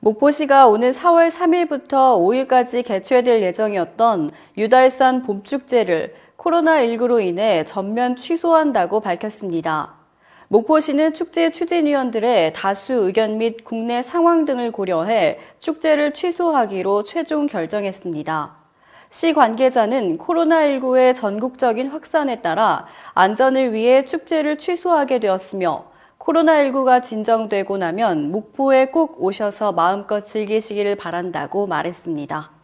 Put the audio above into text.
목포시가 오는 4월 3일부터 5일까지 개최될 예정이었던 유달산 봄축제를 코로나19로 인해 전면 취소한다고 밝혔습니다. 목포시는 축제 추진위원들의 다수 의견 및 국내 상황 등을 고려해 축제를 취소하기로 최종 결정했습니다. 시 관계자는 코로나19의 전국적인 확산에 따라 안전을 위해 축제를 취소하게 되었으며 코로나19가 진정되고 나면 목포에 꼭 오셔서 마음껏 즐기시기를 바란다고 말했습니다.